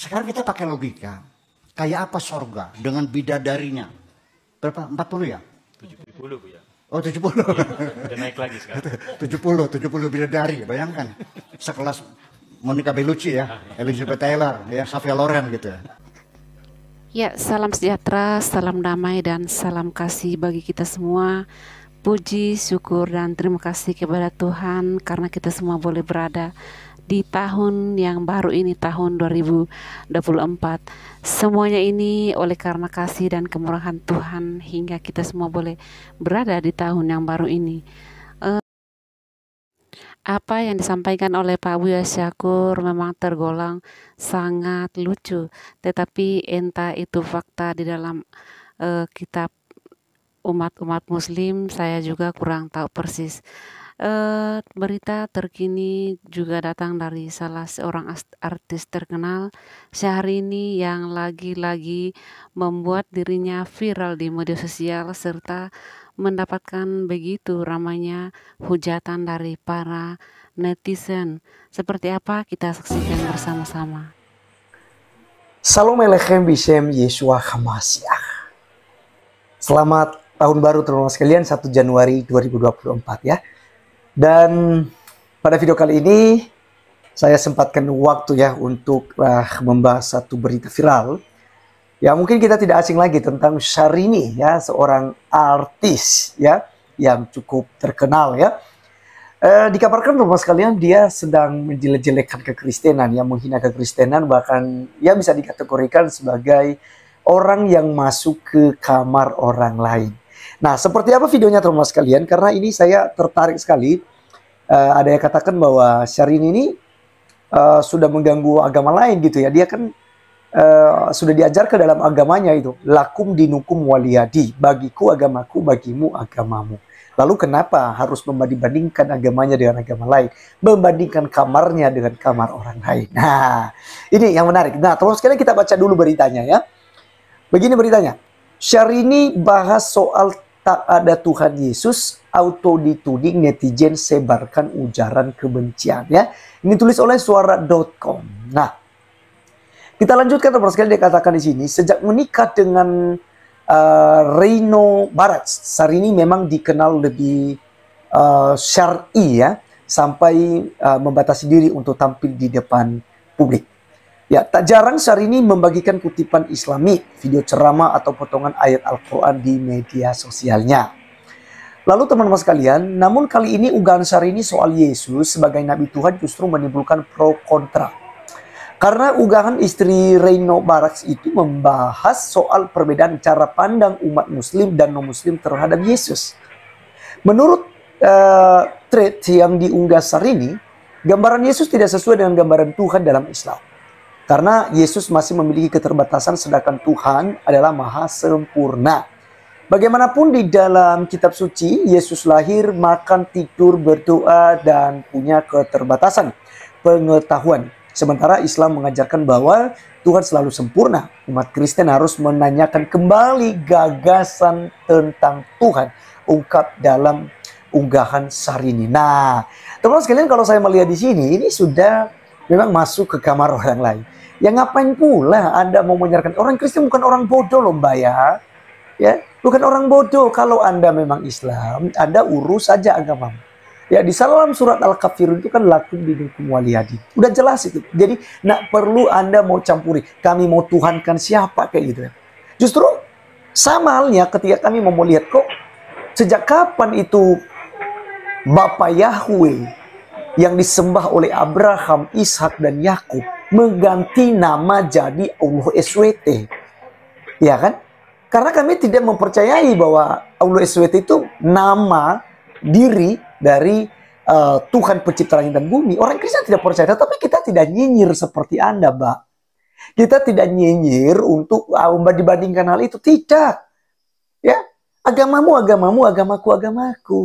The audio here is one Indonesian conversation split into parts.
Sekarang kita pakai logika. Kayak apa sorga dengan bidadarinya? Berapa? 40 ya? 70 ya. Oh 70. Ya, udah naik lagi sekarang. 70, 70 bidadari. Bayangkan. Sekelas Monica Bellucci ya, Elizabeth Taylor, ya, Sofia Loren gitu ya. Ya, salam sejahtera, salam damai, dan salam kasih bagi kita semua. Puji, syukur, dan terima kasih kepada Tuhan karena kita semua boleh berada di tahun yang baru ini tahun 2024 semuanya ini oleh karena kasih dan kemurahan Tuhan hingga kita semua boleh berada di tahun yang baru ini eh, apa yang disampaikan oleh Pak Buya Syakur memang tergolong sangat lucu tetapi entah itu fakta di dalam uh, kitab umat-umat muslim saya juga kurang tahu persis Uh, berita terkini juga datang dari salah seorang artis terkenal sehari ini yang lagi-lagi membuat dirinya viral di media sosial serta mendapatkan begitu ramainya hujatan dari para netizen. Seperti apa kita saksikan bersama-sama. Salam Alechem Bishem Yeshua Hamasyah. Selamat tahun baru teman-teman sekalian 1 Januari 2024 ya. Dan pada video kali ini saya sempatkan waktu ya untuk uh, membahas satu berita viral. Ya mungkin kita tidak asing lagi tentang Syahrini ya, seorang artis ya yang cukup terkenal ya. Eh, dikabarkan rumah sekalian dia sedang menjelek-jelekkan kekristenan, yang menghina kekristenan bahkan ya bisa dikategorikan sebagai orang yang masuk ke kamar orang lain. Nah, seperti apa videonya teman-teman sekalian? Karena ini saya tertarik sekali. Uh, ada yang katakan bahwa Syahrini ini uh, sudah mengganggu agama lain gitu ya. Dia kan uh, sudah diajar ke dalam agamanya itu. Lakum dinukum waliyadi. Bagiku agamaku, bagimu agamamu. Lalu kenapa harus membandingkan agamanya dengan agama lain? Membandingkan kamarnya dengan kamar orang lain. Nah, ini yang menarik. Nah, terus sekarang kita baca dulu beritanya ya. Begini beritanya. Syahrini bahas soal tak ada Tuhan Yesus, auto dituding netizen sebarkan ujaran kebencian ya. Ini tulis oleh suara.com. Nah, kita lanjutkan terus sekali dia katakan di sini, sejak menikah dengan uh, eh, Reino Barat, Sarini memang dikenal lebih uh, syar'i ya, sampai uh, membatasi diri untuk tampil di depan publik. Ya, tak jarang Syahrini membagikan kutipan islami, video ceramah atau potongan ayat Al-Quran di media sosialnya. Lalu teman-teman sekalian, namun kali ini unggahan Syahrini soal Yesus sebagai Nabi Tuhan justru menimbulkan pro kontra. Karena unggahan istri Reino Baraks itu membahas soal perbedaan cara pandang umat muslim dan non-muslim terhadap Yesus. Menurut uh, thread yang diunggah Syahrini, gambaran Yesus tidak sesuai dengan gambaran Tuhan dalam Islam. Karena Yesus masih memiliki keterbatasan sedangkan Tuhan adalah maha sempurna. Bagaimanapun di dalam kitab suci, Yesus lahir, makan, tidur, berdoa, dan punya keterbatasan pengetahuan. Sementara Islam mengajarkan bahwa Tuhan selalu sempurna. Umat Kristen harus menanyakan kembali gagasan tentang Tuhan. Ungkap dalam unggahan ini. Nah, teman-teman sekalian kalau saya melihat di sini, ini sudah memang masuk ke kamar orang lain. Ya ngapain pula Anda mau menyerahkan orang Kristen bukan orang bodoh loh Mbak ya. Ya, bukan orang bodoh. Kalau Anda memang Islam, Anda urus saja agama. Ya, di salam surat Al-Kafirun itu kan laku lakum wali waliyadi. Udah jelas itu. Jadi, nak perlu Anda mau campuri. Kami mau Tuhankan siapa kayak gitu ya. Justru sama halnya ketika kami mau melihat kok sejak kapan itu Bapak Yahweh yang disembah oleh Abraham, Ishak dan Yakub mengganti nama jadi Allah SWT. Ya kan? Karena kami tidak mempercayai bahwa Allah SWT itu nama diri dari uh, Tuhan pencipta langit dan bumi. Orang Kristen tidak percaya, tapi kita tidak nyinyir seperti Anda, Mbak. Kita tidak nyinyir untuk ah, Mbak dibandingkan hal itu. Tidak. Ya, agamamu, agamamu, agamaku, agamaku.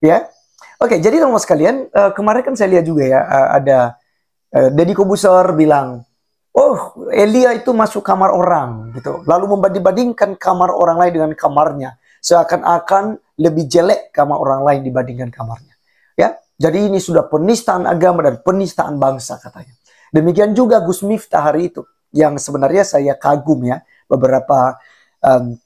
Ya. Oke, jadi teman-teman sekalian, uh, kemarin kan saya lihat juga ya uh, ada Eh, Deddy Kobuser bilang, oh Elia itu masuk kamar orang gitu. Lalu membandingkan kamar orang lain dengan kamarnya. Seakan-akan lebih jelek kamar orang lain dibandingkan kamarnya. Ya, jadi ini sudah penistaan agama dan penistaan bangsa katanya. Demikian juga Gus Miftah hari itu yang sebenarnya saya kagum ya beberapa um,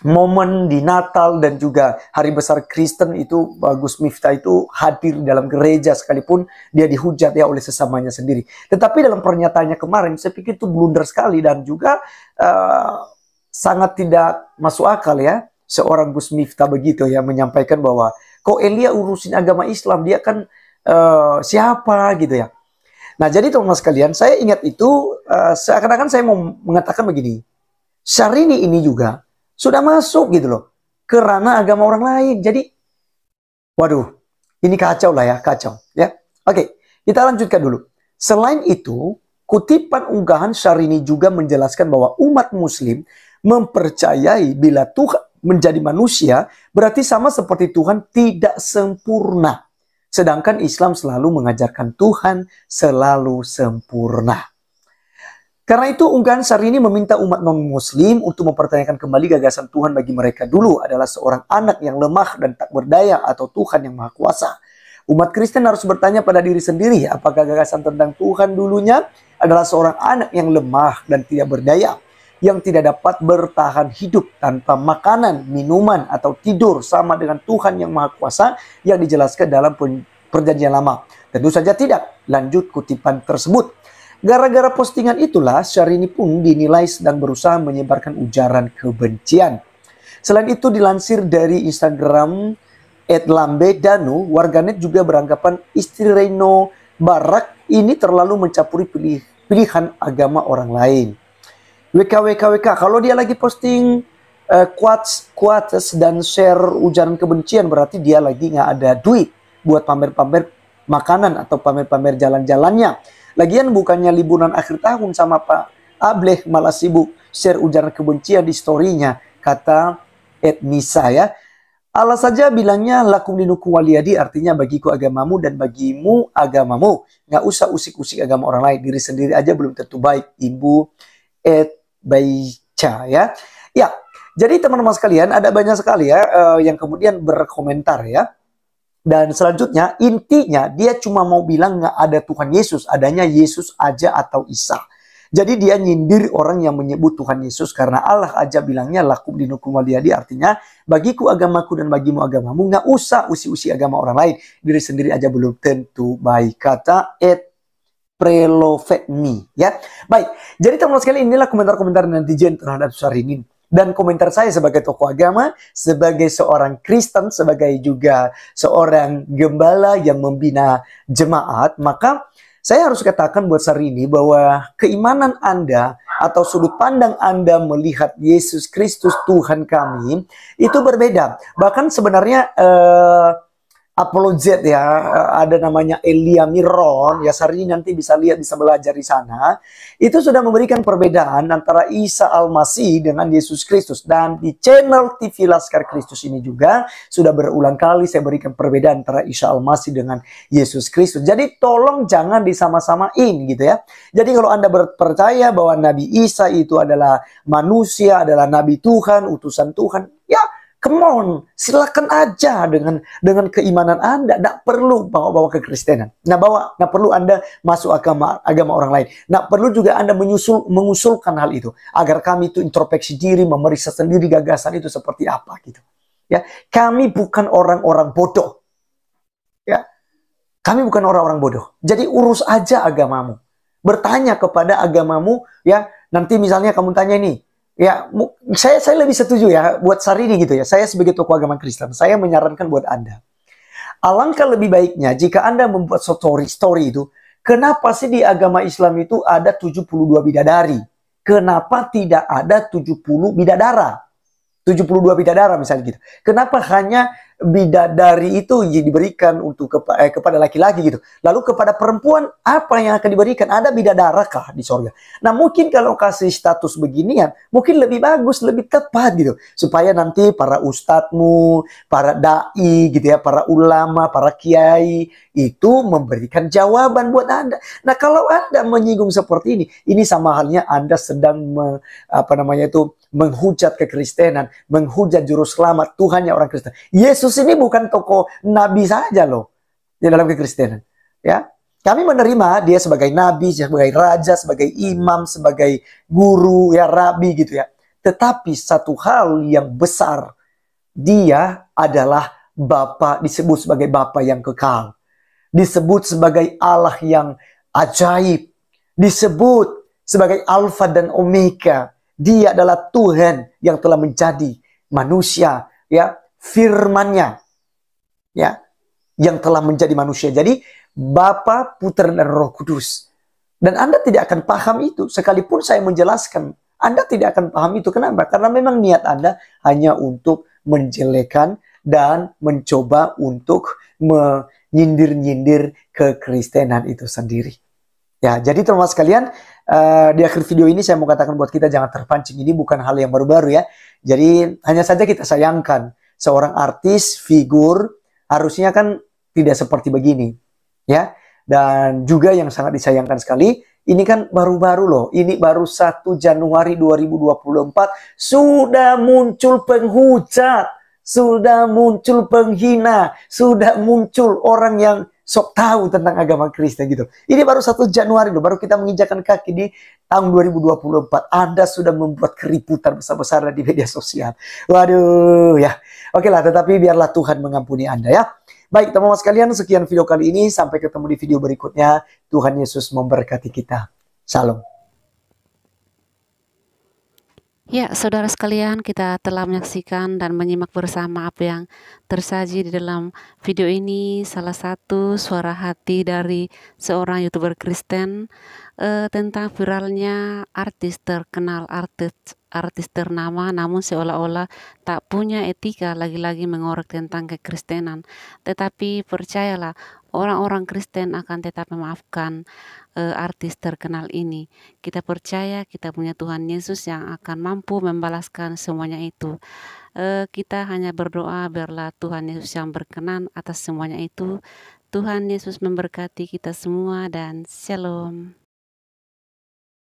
momen di Natal dan juga hari besar Kristen itu Bagus Miftah itu hadir dalam gereja sekalipun dia dihujat ya oleh sesamanya sendiri. Tetapi dalam pernyataannya kemarin saya pikir itu blunder sekali dan juga uh, sangat tidak masuk akal ya seorang Gus Miftah begitu ya menyampaikan bahwa kok Elia urusin agama Islam dia kan uh, siapa gitu ya. Nah jadi teman-teman sekalian saya ingat itu uh, seakan-akan saya mau mengatakan begini. Syahrini ini juga sudah masuk gitu loh kerana agama orang lain. Jadi waduh, ini kacau lah ya, kacau ya. Oke, kita lanjutkan dulu. Selain itu, kutipan unggahan syarini juga menjelaskan bahwa umat muslim mempercayai bila Tuhan menjadi manusia berarti sama seperti Tuhan tidak sempurna. Sedangkan Islam selalu mengajarkan Tuhan selalu sempurna. Karena itu unggahan Sari ini meminta umat non-muslim untuk mempertanyakan kembali gagasan Tuhan bagi mereka dulu adalah seorang anak yang lemah dan tak berdaya atau Tuhan yang maha kuasa. Umat Kristen harus bertanya pada diri sendiri apakah gagasan tentang Tuhan dulunya adalah seorang anak yang lemah dan tidak berdaya yang tidak dapat bertahan hidup tanpa makanan, minuman, atau tidur sama dengan Tuhan yang Maha Kuasa yang dijelaskan dalam perjanjian lama. Tentu saja tidak. Lanjut kutipan tersebut. Gara-gara postingan itulah, Syahrini pun dinilai sedang berusaha menyebarkan ujaran kebencian. Selain itu dilansir dari Instagram Edlambe Danu, warganet juga beranggapan istri Reno Barak ini terlalu mencampuri pilih, pilihan agama orang lain. WKWKWK, kalau dia lagi posting uh, quotes, quotes dan share ujaran kebencian berarti dia lagi nggak ada duit buat pamer-pamer makanan atau pamer-pamer jalan-jalannya. Lagian bukannya liburan akhir tahun sama Pak Ableh malah sibuk share ujaran kebencian di storynya kata Ednisa ya. Allah saja bilangnya lakum dinuku waliyadi artinya bagiku agamamu dan bagimu agamamu. Nggak usah usik-usik agama orang lain. Diri sendiri aja belum tentu baik. Ibu Ed Baica ya. Ya, jadi teman-teman sekalian ada banyak sekali ya uh, yang kemudian berkomentar ya. Dan selanjutnya, intinya dia cuma mau bilang nggak ada Tuhan Yesus, adanya Yesus aja atau Isa. Jadi dia nyindir orang yang menyebut Tuhan Yesus karena Allah aja bilangnya lakum dinukum waliyadi artinya bagiku agamaku dan bagimu agamamu nggak usah usi-usi agama orang lain diri sendiri aja belum tentu baik kata et prelovekmi ya baik jadi teman-teman sekalian inilah komentar-komentar netizen terhadap ini dan komentar saya sebagai tokoh agama, sebagai seorang Kristen, sebagai juga seorang gembala yang membina jemaat, maka saya harus katakan buat hari ini bahwa keimanan Anda atau sudut pandang Anda melihat Yesus Kristus Tuhan kami itu berbeda. Bahkan sebenarnya eh, apologet ya, eh, ada namanya Elia Miron, ya Sarini nanti bisa lihat, bisa belajar di sana. Itu sudah memberikan perbedaan antara Isa Al-Masih dengan Yesus Kristus. Dan di channel TV Laskar Kristus ini juga sudah berulang kali saya berikan perbedaan antara Isa Al-Masih dengan Yesus Kristus. Jadi tolong jangan disama-samain gitu ya. Jadi kalau Anda percaya bahwa Nabi Isa itu adalah manusia, adalah Nabi Tuhan, utusan Tuhan, ya Come on, silakan aja dengan dengan keimanan Anda. Tidak perlu bawa-bawa ke Kristenan. Nah, bawa, nah perlu Anda masuk agama agama orang lain. Tidak perlu juga Anda menyusul mengusulkan hal itu agar kami itu introspeksi diri, memeriksa sendiri gagasan itu seperti apa gitu. Ya, kami bukan orang-orang bodoh. Ya. Kami bukan orang-orang bodoh. Jadi urus aja agamamu. Bertanya kepada agamamu ya, nanti misalnya kamu tanya ini. Ya, saya saya lebih setuju ya buat Sarini gitu ya. Saya sebagai tokoh agama Kristen, saya menyarankan buat Anda. Alangkah lebih baiknya jika Anda membuat story story itu, kenapa sih di agama Islam itu ada 72 bidadari? Kenapa tidak ada 70 bidadara? 72 bidadara misalnya gitu. Kenapa hanya bidadari itu diberikan untuk kepa, eh, kepada laki-laki gitu. Lalu kepada perempuan apa yang akan diberikan? Ada bidadara kah di surga? Nah mungkin kalau kasih status beginian, mungkin lebih bagus, lebih tepat gitu. Supaya nanti para ustadzmu, para da'i gitu ya, para ulama, para kiai itu memberikan jawaban buat Anda. Nah kalau Anda menyinggung seperti ini, ini sama halnya Anda sedang me, apa namanya itu menghujat kekristenan, menghujat juru selamat yang orang Kristen. Yesus Yesus ini bukan tokoh nabi saja loh di dalam kekristenan. Ya, kami menerima dia sebagai nabi, sebagai raja, sebagai imam, sebagai guru, ya rabi gitu ya. Tetapi satu hal yang besar, dia adalah Bapa disebut sebagai Bapa yang kekal. Disebut sebagai Allah yang ajaib. Disebut sebagai Alfa dan Omega. Dia adalah Tuhan yang telah menjadi manusia, ya firmannya ya yang telah menjadi manusia. Jadi Bapa, Putra dan Roh Kudus. Dan Anda tidak akan paham itu sekalipun saya menjelaskan. Anda tidak akan paham itu kenapa? Karena memang niat Anda hanya untuk menjelekan dan mencoba untuk menyindir-nyindir kekristenan itu sendiri. Ya, jadi teman-teman sekalian, uh, di akhir video ini saya mau katakan buat kita jangan terpancing. Ini bukan hal yang baru-baru ya. Jadi hanya saja kita sayangkan seorang artis, figur harusnya kan tidak seperti begini, ya. Dan juga yang sangat disayangkan sekali, ini kan baru-baru loh, ini baru 1 Januari 2024 sudah muncul penghujat, sudah muncul penghina, sudah muncul orang yang sok tahu tentang agama Kristen gitu. Ini baru satu Januari loh, baru kita menginjakan kaki di tahun 2024. Anda sudah membuat keributan besar-besaran di media sosial. Waduh, ya. Oke lah, tetapi biarlah Tuhan mengampuni Anda ya. Baik, teman-teman sekalian, sekian video kali ini. Sampai ketemu di video berikutnya. Tuhan Yesus memberkati kita. Salam. Ya, saudara sekalian, kita telah menyaksikan dan menyimak bersama apa yang tersaji di dalam video ini. Salah satu suara hati dari seorang youtuber Kristen eh, tentang viralnya artis terkenal artis artis ternama namun seolah-olah tak punya etika lagi-lagi mengorek tentang kekristenan. Tetapi percayalah, orang-orang Kristen akan tetap memaafkan uh, artis terkenal ini. Kita percaya kita punya Tuhan Yesus yang akan mampu membalaskan semuanya itu. Uh, kita hanya berdoa biarlah Tuhan Yesus yang berkenan atas semuanya itu. Tuhan Yesus memberkati kita semua dan shalom.